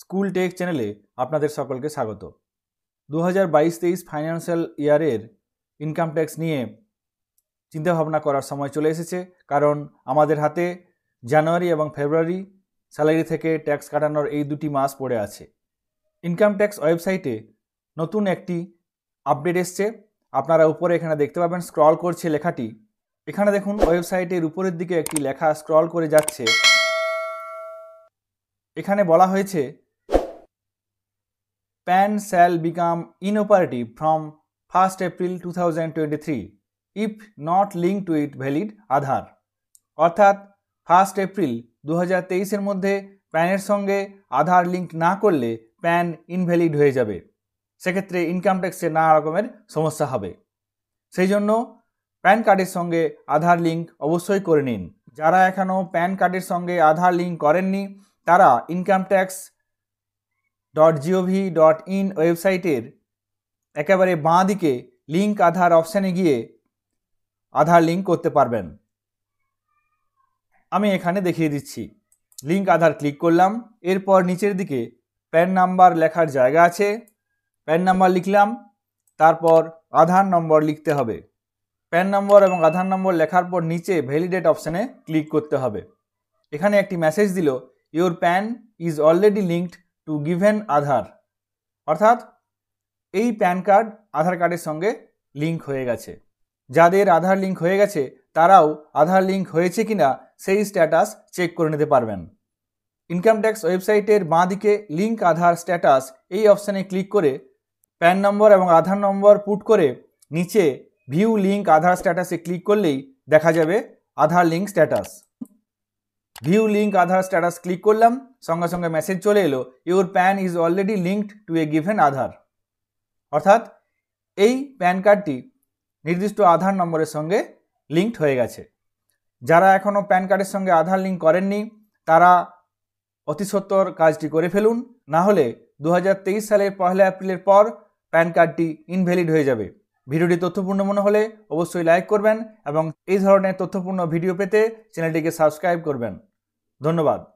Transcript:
school take চ্যানেলে আপনাদের সকলকে স্বাগত দু হাজার বাইশ তেইশ ফাইন্যান্সিয়াল ইয়ারের ইনকাম ট্যাক্স নিয়ে চিন্তাভাবনা করার সময় চলে এসেছে কারণ আমাদের হাতে জানুয়ারি এবং ফেব্রুয়ারি স্যালারি থেকে ট্যাক্স কাটানোর এই দুটি মাস পড়ে আছে ইনকাম ট্যাক্স ওয়েবসাইটে নতুন একটি আপডেট এসছে আপনারা উপরে এখানে দেখতে পাবেন স্ক্রল করছে লেখাটি এখানে দেখুন ওয়েবসাইটের উপরের দিকে একটি লেখা স্ক্রল করে যাচ্ছে এখানে বলা হয়েছে PAN shall become inoperative from 1st April 2023 if not linked to it valid আধার অর্থাৎ ফার্স্ট এপ্রিল দু হাজার তেইশের মধ্যে প্যানের সঙ্গে আধার লিঙ্ক না করলে প্যান ইনভ্যালিড হয়ে যাবে সেক্ষেত্রে ইনকাম ট্যাক্সে নানা রকমের সমস্যা হবে সেই জন্য প্যান কার্ডের সঙ্গে আধার লিঙ্ক অবশ্যই করে নিন যারা এখনও প্যান কার্ডের সঙ্গে আধার লিঙ্ক করেননি তারা income tax dot gov dot in ওয়েবসাইটের একেবারে বাঁ দিকে লিঙ্ক আধার অপশানে গিয়ে আধার লিঙ্ক করতে পারবেন আমি এখানে দেখিয়ে দিচ্ছি লিঙ্ক আধার ক্লিক করলাম এরপর নিচের দিকে প্যান নাম্বার লেখার জায়গা আছে প্যান নাম্বার লিখলাম তারপর আধার নম্বর লিখতে হবে প্যান নম্বর এবং আধার নম্বর লেখার পর নিচে ভ্যালিডেট অপশানে ক্লিক করতে হবে এখানে একটি মেসেজ দিল your PAN is already linked to given Aadhaar অর্থাৎ এই প্যান কার্ড আধার কার্ডের সঙ্গে লিঙ্ক হয়ে গেছে যাদের আধার লিঙ্ক হয়ে গেছে তারাও আধার লিঙ্ক হয়েছে কিনা সেই স্ট্যাটাস চেক করে নিতে পারবেন ইনকাম ট্যাক্স ওয়েবসাইটের বাঁ দিকে লিঙ্ক আধার স্ট্যাটাস এই অপশানে ক্লিক করে প্যান নম্বর এবং আধার নম্বর পুট করে নিচে ভিউ লিঙ্ক আধার স্ট্যাটাসে ক্লিক করলেই দেখা যাবে Aadhaar link status view link Aadhaar status click করলাম সঙ্গে সঙ্গে মেসেজ চলে এলো your PAN is already linked to a given Aadhaar অর্থাৎ এই প্যান কার্ডটি নির্দিষ্ট আধার নম্বরের সঙ্গে লিঙ্কড হয়ে গেছে যারা এখনও প্যান কার্ডের সঙ্গে আধার লিঙ্ক করেননি তারা অতি কাজটি করে ফেলুন না হলে দু সালের পহেলা এপ্রিলের পর প্যান কার্ডটি ইনভ্যালিড হয়ে যাবে ভিডিওটি তথ্যপূর্ণ মনে হলে অবশ্যই লাইক করবেন এবং এই ধরনের তথ্যপূর্ণ ভিডিও পেতে চ্যানেলটিকে সাবস্ক্রাইব করবেন ধন্যবাদ